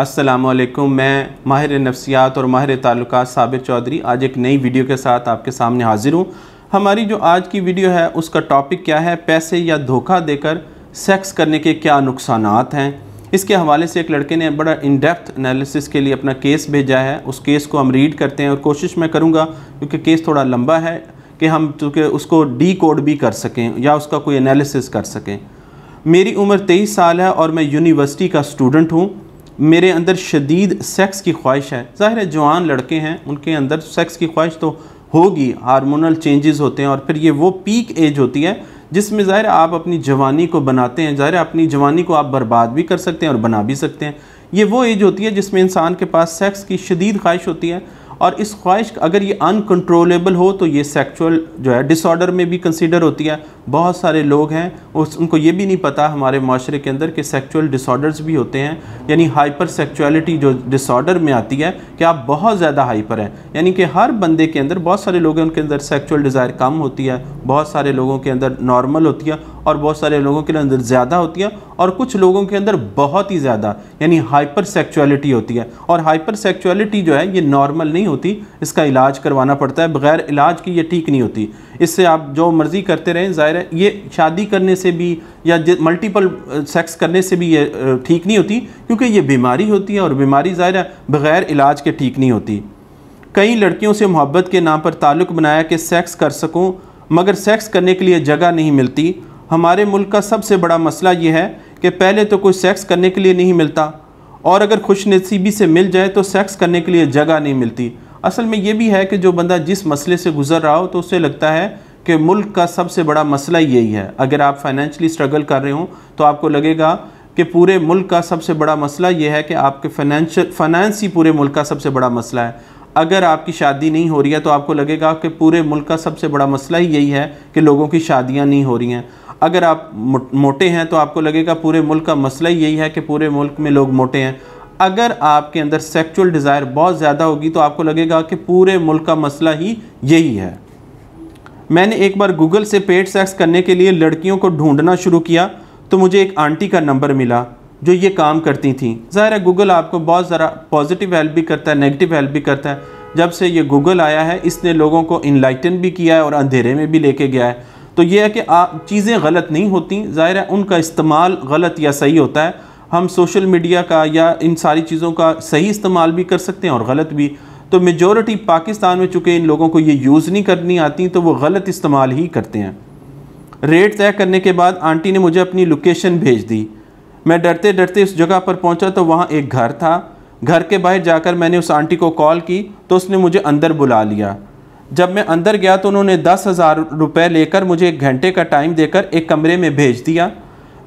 असलकुम मैं माहिर नफसियात और माहिर ताल्लुक साबिर चौधरी आज एक नई वीडियो के साथ आपके सामने हाजिर हूँ हमारी जो आज की वीडियो है उसका टॉपिक क्या है पैसे या धोखा देकर सेक्स करने के क्या नुकसान हैं इसके हवाले से एक लड़के ने बड़ा इन डेप्थ एनालिसिस के लिए अपना केस भेजा है उस केस को हम रीड करते हैं और कोशिश मैं करूँगा क्योंकि केस थोड़ा लंबा है कि हम चूँकि उसको डी कोड भी कर सकें या उसका कोई एनालिसिस कर सकें मेरी उम्र तेईस साल है और मैं यूनिवर्सिटी का स्टूडेंट हूँ मेरे अंदर शदीद सेक्स की ख्वाहिश है ज़ाहिर है जवान लड़के हैं उनके अंदर सेक्स की ख्वाहिश तो होगी हारमोनल चेंजेस होते हैं और फिर ये वो पीक एज होती है जिसमें ज़ाहिर आप अपनी जवानी को बनाते हैं ज़ाहिर अपनी जवानी को आप बर्बाद भी कर सकते हैं और बना भी सकते हैं ये वो एज होती है जिसमें इंसान के पास सेक्स की शदीद ख्वाहिश होती है और इस ख्वाहिश अगर ये अनकंट्रोलेबल हो तो ये सेक्चुअल जो है डिसऑर्डर में भी कंसिडर होती है बहुत सारे लोग हैं उस उनको ये भी नहीं पता हमारे माशरे के अंदर कि सेक्चुअल डिसऑर्डर्स भी होते हैं यानी हाइपर सेक्चुअलिटी जो डिसऑर्डर में आती है कि आप बहुत ज़्यादा हाइपर हैं यानी कि हर बंदे के अंदर बहुत सारे लोग हैं उनके अंदर सेक्चुअल डिज़ायर कम होती है बहुत सारे लोगों के अंदर नॉर्मल होती है और बहुत सारे लोगों के अंदर ज़्यादा होती है और कुछ लोगों के अंदर बहुत ही ज़्यादा यानी हाइपर सेक्चुअलिटी होती है और हाइपर सेक्चुअलिटी जो है ये नॉर्मल नहीं नहीं होती इसका इलाज करवाना पड़ता है बग़ैर इलाज की ये ठीक नहीं होती इससे आप जो मर्ज़ी करते रहें ज़ाहिर है ये शादी करने से भी या मल्टीपल सेक्स करने से भी ये ठीक नहीं होती क्योंकि ये बीमारी होती है और बीमारी ज़ाहिर है बग़ैर इलाज के ठीक नहीं होती कई लड़कियों से मोहब्बत के नाम पर ताल्लुक़ बनाया कि सेक्स कर सकूँ मगर सेक्स करने के लिए जगह नहीं मिलती हमारे मुल्क का सबसे बड़ा मसला ये है कि पहले तो कोई सेक्स करने के लिए नहीं मिलता और अगर खुश नसीबी से मिल जाए तो सेक्स करने के लिए जगह नहीं मिलती असल में ये भी है कि जो बंदा जिस मसले से गुजर रहा हो तो उसे लगता है कि मुल्क का सबसे बड़ा मसला यही है अगर आप फाइनेंशली स्ट्रगल कर रहे हो तो आपको लगेगा कि पूरे मुल्क का सबसे बड़ा मसला ये है कि आपके फाइनेंशियल फाइनेंस ही पूरे मुल्क का सबसे बड़ा मसला है अगर आपकी शादी नहीं हो रही है तो आपको लगेगा कि पूरे मुल्क का सबसे बड़ा मसला ही यही है कि लोगों की शादियां नहीं हो रही हैं अगर आप मोटे हैं तो आपको लगेगा पूरे मुल्क का मसला ही यही है कि पूरे मुल्क में लोग मोटे हैं अगर आपके अंदर सेक्चुअल डिज़ायर बहुत ज़्यादा होगी तो आपको लगेगा कि पूरे मुल्क का मसला ही यही है मैंने एक बार गूगल से पेट सेक्स करने के लिए लड़कियों को ढूंढना शुरू किया तो मुझे एक आंटी का नंबर मिला जो ये काम करती थी ज़ाहिर है गूगल आपको बहुत ज़रा पॉजिटिव हेल्प भी करता है नेगेटिव हेल्प भी करता है जब से ये गूगल आया है इसने लोगों को इनलाइटन भी किया है और अंधेरे में भी लेके गया है तो ये है कि चीज़ें गलत नहीं होती ज़ाहिर है उनका इस्तेमाल गलत या सही होता है हम सोशल मीडिया का या इन सारी चीज़ों का सही इस्तेमाल भी कर सकते हैं और गलत भी तो मेजोरिटी पाकिस्तान में चूँकि इन लोगों को ये यूज़ नहीं करनी आती तो वो गलत इस्तेमाल ही करते हैं रेट तय करने के बाद आंटी ने मुझे अपनी लोकेशन भेज दी मैं डरते डरते उस जगह पर पहुंचा तो वहाँ एक घर था घर के बाहर जाकर मैंने उस आंटी को कॉल की तो उसने मुझे अंदर बुला लिया जब मैं अंदर गया तो उन्होंने दस हज़ार रुपये लेकर मुझे एक घंटे का टाइम देकर एक कमरे में भेज दिया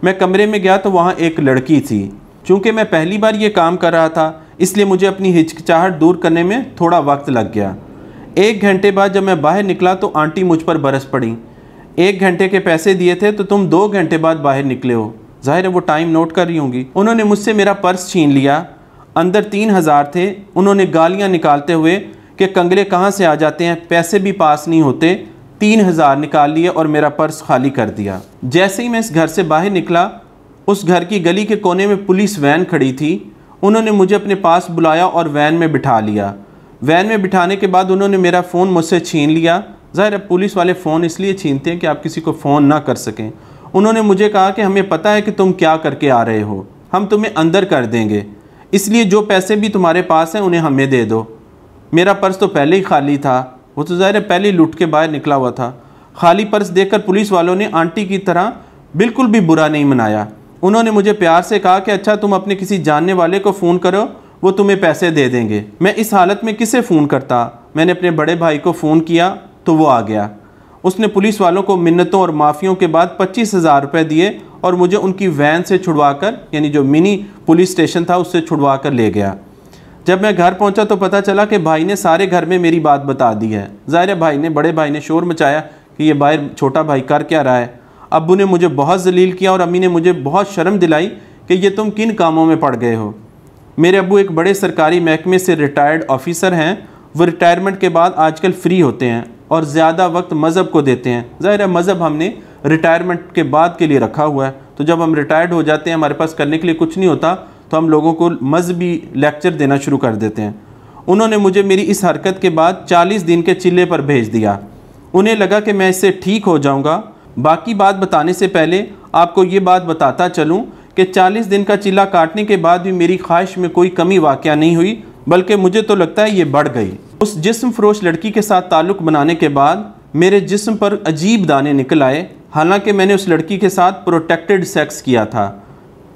मैं कमरे में गया तो वहाँ एक लड़की थी चूँकि मैं पहली बार ये काम कर रहा था इसलिए मुझे अपनी हिचकिचाहट दूर करने में थोड़ा वक्त लग गया एक घंटे बाद जब मैं बाहर निकला तो आंटी मुझ पर बरस पड़ी एक घंटे के पैसे दिए थे तो तुम दो घंटे बाद बाहर निकले हो ज़ाहिर है वो टाइम नोट कर रही होंगी उन्होंने मुझसे मेरा पर्स छीन लिया अंदर तीन हज़ार थे उन्होंने गालियाँ निकालते हुए कि कंगले कहाँ से आ जाते हैं पैसे भी पास नहीं होते तीन हज़ार निकाल लिए और मेरा पर्स खाली कर दिया जैसे ही मैं इस घर से बाहर निकला उस घर की गली के कोने में पुलिस वैन खड़ी थी उन्होंने मुझे अपने पास बुलाया और वैन में बिठा लिया वैन में बिठाने के बाद उन्होंने मेरा फ़ोन मुझसे छीन लिया ज़ाहिर है पुलिस वाले फ़ोन इसलिए छीनते हैं कि आप किसी को फ़ोन ना कर सकें उन्होंने मुझे कहा कि हमें पता है कि तुम क्या करके आ रहे हो हम तुम्हें अंदर कर देंगे इसलिए जो पैसे भी तुम्हारे पास हैं उन्हें हमें दे दो मेरा पर्स तो पहले ही खाली था वो तो ज़ाहिर है पहले ही लुट के बाहर निकला हुआ था खाली पर्स देखकर पुलिस वालों ने आंटी की तरह बिल्कुल भी बुरा नहीं मनाया उन्होंने मुझे प्यार से कहा कि अच्छा तुम अपने किसी जानने वाले को फ़ोन करो वो तुम्हें पैसे दे देंगे मैं इस हालत में किसे फ़ोन करता मैंने अपने बड़े भाई को फ़ोन किया तो वो आ गया उसने पुलिस वालों को मिन्नतों और माफ़ियों के बाद पच्चीस हज़ार रुपये दिए और मुझे उनकी वैन से छुड़वा कर यानी जो मिनी पुलिस स्टेशन था उससे छुड़वा कर ले गया जब मैं घर पहुंचा तो पता चला कि भाई ने सारे घर में मेरी बात बता दी है ज़ाहिर भाई ने बड़े भाई ने शोर मचाया कि ये भाई छोटा भाई कर क्या रहा है अबू ने मुझे बहुत जलील किया और अम्मी ने मुझे बहुत शर्म दिलाई कि ये तुम किन कामों में पड़ गए हो मेरे अबू एक बड़े सरकारी महकमे से रिटायर्ड ऑफिसर हैं वो रिटायरमेंट के बाद आजकल फ्री होते हैं और ज़्यादा वक्त मज़हब को देते हैं ज़ाहिर है मज़हब हमने रिटायरमेंट के बाद के लिए रखा हुआ है तो जब हम रिटायर्ड हो जाते हैं हमारे पास करने के लिए कुछ नहीं होता तो हम लोगों को मजहबी लेक्चर देना शुरू कर देते हैं उन्होंने मुझे मेरी इस हरकत के बाद 40 दिन के चिल्ले पर भेज दिया उन्हें लगा कि मैं इससे ठीक हो जाऊंगा बाकी बात बताने से पहले आपको ये बात बताता चलूं कि 40 दिन का चिल्ला काटने के बाद भी मेरी ख्वाहिश में कोई कमी वाक़ नहीं हुई बल्कि मुझे तो लगता है ये बढ़ गई उस जिसम फरोश लड़की के साथ ताल्लुक़ बनाने के बाद मेरे जिस्म पर अजीब दाने निकल आए हालांकि मैंने उस लड़की के साथ प्रोटेक्टेड सेक्स किया था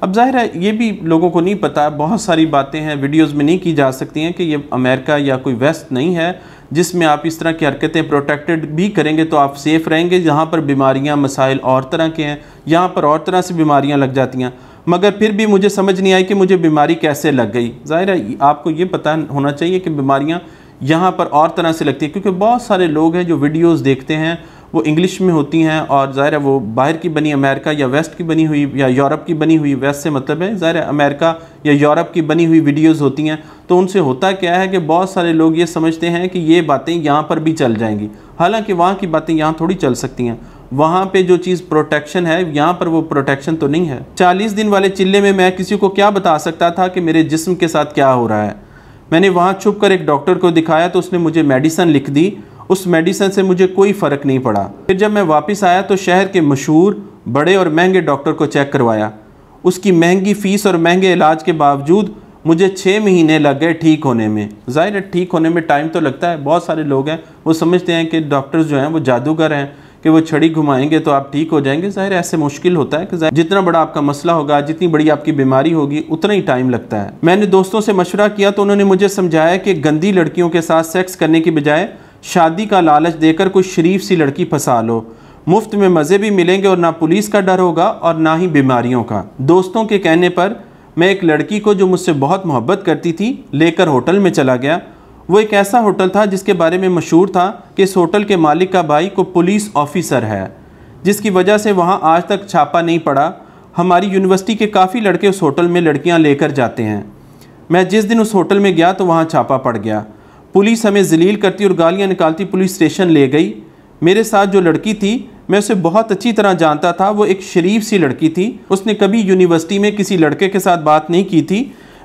अब जाहिर है ये भी लोगों को नहीं पता बहुत सारी बातें हैं वीडियोस में नहीं की जा सकती हैं कि ये अमेरिका या कोई वेस्ट नहीं है जिसमें आप इस तरह की हरकतें प्रोटेक्टेड भी करेंगे तो आप सेफ़ रहेंगे जहाँ पर बीमारियाँ मसाइल और तरह के हैं यहाँ पर और तरह से बीमारियाँ लग जाती हैं मगर फिर भी मुझे समझ नहीं आई कि मुझे बीमारी कैसे लग गई ज़ाहिर है आपको ये पता होना चाहिए कि बीमारियाँ यहाँ पर और तरह से लगती है क्योंकि बहुत सारे लोग हैं जो वीडियोज़ देखते हैं वो इंग्लिश में होती हैं और ज़ाहिर है वो बाहर की बनी अमेरिका या वेस्ट की बनी हुई या यूरोप की बनी हुई वेस्ट से मतलब है ज़ाहिर अमेरिका या यूरोप की बनी हुई वीडियोस होती हैं तो उनसे होता क्या है कि बहुत सारे लोग ये समझते हैं कि ये बातें यहाँ पर भी चल जाएंगी हालांकि वहाँ की बातें यहाँ थोड़ी चल सकती हैं वहाँ पे जो चीज़ प्रोटेक्शन है यहाँ पर वो प्रोटेक्शन तो नहीं है चालीस दिन वाले चिल्ले में मैं किसी को क्या बता सकता था कि मेरे जिस्म के साथ क्या हो रहा है मैंने वहाँ छुप कर एक डॉक्टर को दिखाया तो उसने मुझे मेडिसन लिख दी उस मेडिसन से मुझे कोई फ़र्क नहीं पड़ा फिर जब मैं वापस आया तो शहर के मशहूर बड़े और महंगे डॉक्टर को चेक करवाया उसकी महंगी फ़ीस और महंगे इलाज के बावजूद मुझे छः महीने लग गए ठीक होने में ज़ाहिर है ठीक होने में टाइम तो लगता है बहुत सारे लोग हैं वो समझते हैं कि डॉक्टर्स जो हैं वो जादूगर हैं कि वो छड़ी घुमाएंगे तो आप ठीक हो जाएंगे ज़ाहिर ऐसे मुश्किल होता है कि जितना बड़ा आपका मसला होगा जितनी बड़ी आपकी बीमारी होगी उतना ही टाइम लगता है मैंने दोस्तों से मशवरा किया तो उन्होंने मुझे समझाया कि गंदी लड़कियों के साथ सेक्स करने की बजाय शादी का लालच देकर कोई शरीफ सी लड़की फंसा लो मुफ्त में मज़े भी मिलेंगे और ना पुलिस का डर होगा और ना ही बीमारियों का दोस्तों के कहने पर मैं एक लड़की को जो मुझसे बहुत मोहब्बत करती थी लेकर होटल में चला गया वो एक ऐसा होटल था जिसके बारे में मशहूर था कि इस होटल के मालिक का भाई को पुलिस ऑफिसर है जिसकी वजह से वहाँ आज तक छापा नहीं पड़ा हमारी यूनिवर्सिटी के काफ़ी लड़के उस होटल में लड़कियाँ लेकर जाते हैं मैं जिस दिन उस होटल में गया तो वहाँ छापा पड़ गया पुलिस हमें जलील करती और गालियाँ निकालती पुलिस स्टेशन ले गई मेरे साथ जो लड़की थी मैं उसे बहुत अच्छी तरह जानता था वो एक शरीफ सी लड़की थी उसने कभी यूनिवर्सिटी में किसी लड़के के साथ बात नहीं की थी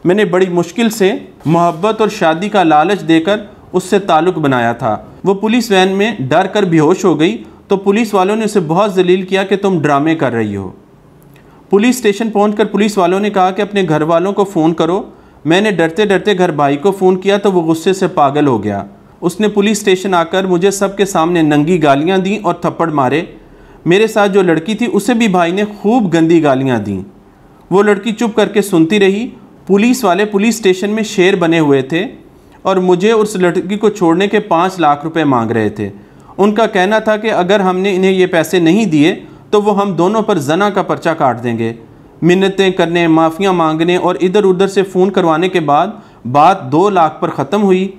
मैंने बड़ी मुश्किल से मोहब्बत और शादी का लालच देकर उससे ताल्लुक़ बनाया था वो पुलिस वैन में डर कर बेहोश हो गई तो पुलिस वालों ने उसे बहुत जलील किया कि तुम ड्रामे कर रही हो पुलिस स्टेशन पहुंचकर पुलिस वालों ने कहा कि अपने घर वालों को फ़ोन करो मैंने डरते डरते घर भाई को फ़ोन किया तो वो गुस्से से पागल हो गया उसने पुलिस स्टेशन आकर मुझे सबके सामने नंगी गालियाँ दी और थप्पड़ मारे मेरे साथ जो लड़की थी उसे भी भाई ने खूब गंदी गालियाँ दी वो लड़की चुप करके सुनती रही पुलिस वाले पुलिस स्टेशन में शेर बने हुए थे और मुझे उस लड़की को छोड़ने के पाँच लाख रुपए मांग रहे थे उनका कहना था कि अगर हमने इन्हें ये पैसे नहीं दिए तो वो हम दोनों पर जना का पर्चा काट देंगे मिन्नतें करने माफ़ियाँ मांगने और इधर उधर से फ़ोन करवाने के बाद बात दो लाख पर ख़त्म हुई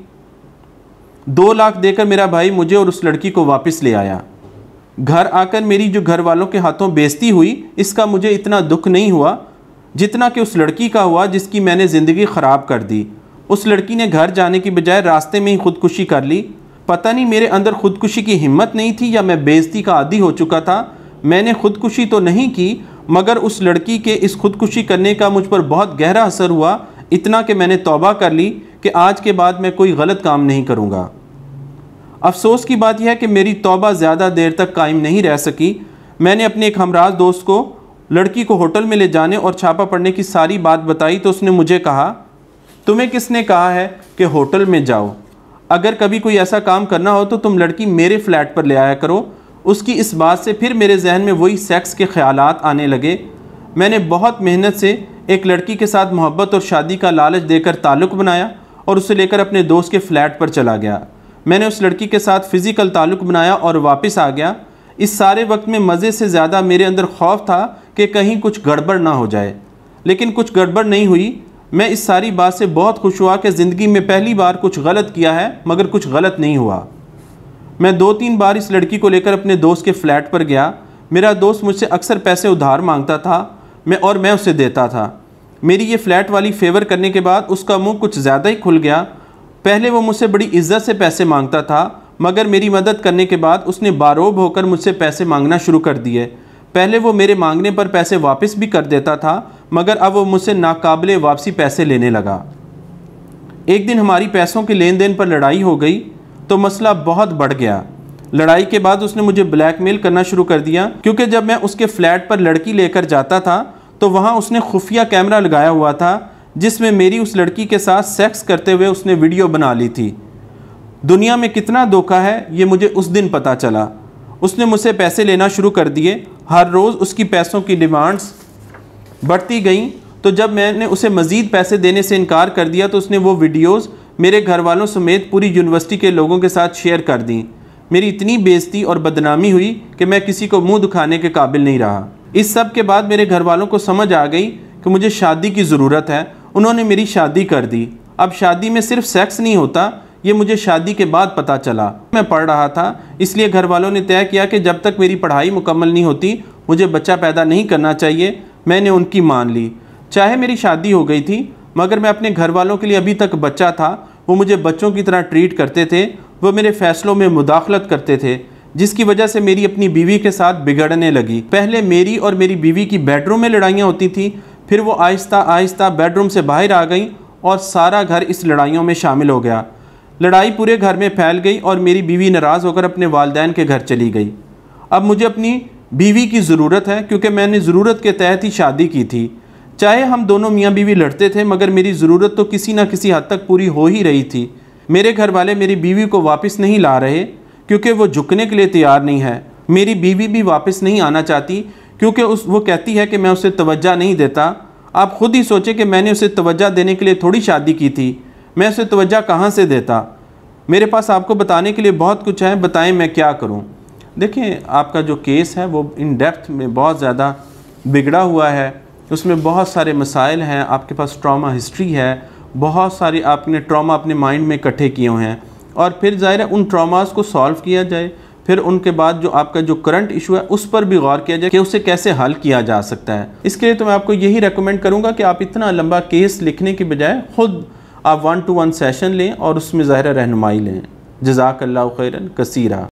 दो लाख देकर मेरा भाई मुझे और उस लड़की को वापस ले आया घर आकर मेरी जो घर वालों के हाथों बेजती हुई इसका मुझे इतना दुख नहीं हुआ जितना कि उस लड़की का हुआ जिसकी मैंने ज़िंदगी ख़राब कर दी उस लड़की ने घर जाने की बजाय रास्ते में ही खुदकुशी कर ली पता नहीं मेरे अंदर खुदकुशी की हिम्मत नहीं थी या मैं बेजती का आदि हो चुका था मैंने खुदकुशी तो नहीं की मगर उस लड़की के इस खुदकुशी करने का मुझ पर बहुत गहरा असर हुआ इतना कि मैंने तौबा कर ली कि आज के बाद मैं कोई गलत काम नहीं करूँगा अफसोस की बात यह है कि मेरी तौबा ज़्यादा देर तक कायम नहीं रह सकी मैंने अपने एक हमराज दोस्त को लड़की को होटल में ले जाने और छापा पड़ने की सारी बात बताई तो उसने मुझे कहा तुम्हें किसने कहा है कि होटल में जाओ अगर कभी कोई ऐसा काम करना हो तो तुम लड़की मेरे फ्लैट पर ले आया करो उसकी इस बात से फिर मेरे जहन में वही सेक्स के ख्याल आने लगे मैंने बहुत मेहनत से एक लड़की के साथ मोहब्बत और शादी का लालच देकर ताल्लुक़ बनाया और उसे लेकर अपने दोस्त के फ्लैट पर चला गया मैंने उस लड़की के साथ फ़िज़िकल ताल्लुक़ बनाया और वापस आ गया इस सारे वक्त में मज़े से ज़्यादा मेरे अंदर खौफ था कि कहीं कुछ गड़बड़ ना हो जाए लेकिन कुछ गड़बड़ नहीं हुई मैं इस सारी बात से बहुत खुश हुआ कि ज़िंदगी में पहली बार कुछ गलत किया है मगर कुछ गलत नहीं हुआ मैं दो तीन बार इस लड़की को लेकर अपने दोस्त के फ्लैट पर गया मेरा दोस्त मुझसे अक्सर पैसे उधार मांगता था मैं और मैं उसे देता था मेरी ये फ्लैट वाली फेवर करने के बाद उसका मुंह कुछ ज़्यादा ही खुल गया पहले वो मुझसे बड़ी इज्जत से पैसे मांगता था मगर मेरी मदद करने के बाद उसने बारोब होकर मुझसे पैसे मांगना शुरू कर दिए पहले वो मेरे मांगने पर पैसे वापस भी कर देता था मगर अब वो मुझसे नाकाबले वापसी पैसे लेने लगा एक दिन हमारी पैसों के लेन देन पर लड़ाई हो गई तो मसला बहुत बढ़ गया लड़ाई के बाद उसने मुझे ब्लैकमेल करना शुरू कर दिया क्योंकि जब मैं उसके फ्लैट पर लड़की लेकर जाता था तो वहाँ उसने खुफिया कैमरा लगाया हुआ था जिसमें मेरी उस लड़की के साथ सेक्स करते हुए उसने वीडियो बना ली थी दुनिया में कितना धोखा है ये मुझे उस दिन पता चला उसने मुझसे पैसे लेना शुरू कर दिए हर रोज़ उसकी पैसों की डिमांड्स बढ़ती गईं तो जब मैंने उसे मज़ीद पैसे देने से इनकार कर दिया तो उसने वो वीडियोज़ मेरे घर वालों समेत पूरी यूनिवर्सिटी के लोगों के साथ शेयर कर दी मेरी इतनी बेइज्जती और बदनामी हुई कि मैं किसी को मुंह दिखाने के काबिल नहीं रहा इस सब के बाद मेरे घर वालों को समझ आ गई कि मुझे शादी की ज़रूरत है उन्होंने मेरी शादी कर दी अब शादी में सिर्फ सेक्स नहीं होता ये मुझे शादी के बाद पता चला मैं पढ़ रहा था इसलिए घर वालों ने तय किया कि जब तक मेरी पढ़ाई मुकम्मल नहीं होती मुझे बच्चा पैदा नहीं करना चाहिए मैंने उनकी मान ली चाहे मेरी शादी हो गई थी मगर मैं अपने घर वालों के लिए अभी तक बच्चा था वो मुझे बच्चों की तरह ट्रीट करते थे वो मेरे फैसलों में मुदाखलत करते थे जिसकी वजह से मेरी अपनी बीवी के साथ बिगड़ने लगी पहले मेरी और मेरी बीवी की बेडरूम में लड़ाइयाँ होती थी फिर वो आहिस्ता आहिस्ता बेडरूम से बाहर आ गई और सारा घर इस लड़ाइयों में शामिल हो गया लड़ाई पूरे घर में फैल गई और मेरी बीवी नाराज़ होकर अपने वालदेन के घर चली गई अब मुझे अपनी बीवी की ज़रूरत है क्योंकि मैंने ज़रूरत के तहत ही शादी की थी चाहे हम दोनों मियाँ बीवी लड़ते थे मगर मेरी ज़रूरत तो किसी ना किसी हद तक पूरी हो ही रही थी मेरे घर वाले मेरी बीवी को वापस नहीं ला रहे क्योंकि वो झुकने के लिए तैयार नहीं है मेरी बीवी भी वापस नहीं आना चाहती क्योंकि उस वो कहती है कि मैं उसे तवज्जा नहीं देता आप खुद ही सोचें कि मैंने उसे तवज्जा देने के लिए थोड़ी शादी की थी मैं उसे तवज्जा कहाँ से देता मेरे पास आपको बताने के लिए बहुत कुछ है बताएं मैं क्या करूँ देखें आपका जो केस है वो इन डेप्थ में बहुत ज़्यादा बिगड़ा हुआ है तो उसमें बहुत सारे मसाइल हैं आपके पास ट्रामा हिस्ट्री है बहुत सारे आपने ट्रामा अपने माइंड में इकट्ठे किए हुए हैं और फिर ज़ाहिर है उन ट्रामास को सॉल्व किया जाए फिर उनके बाद जो आपका जो करंट इशू है उस पर भी गौर किया जाए कि उसे कैसे हल किया जा सकता है इसके लिए तो मैं आपको यही रेकमेंड करूँगा कि आप इतना लंबा केस लिखने के बजाय ख़ुद आप वन टू वन सेशन लें और उसमें ज़ाहिर रहनुमाई लें जजाक खैरन कसीरा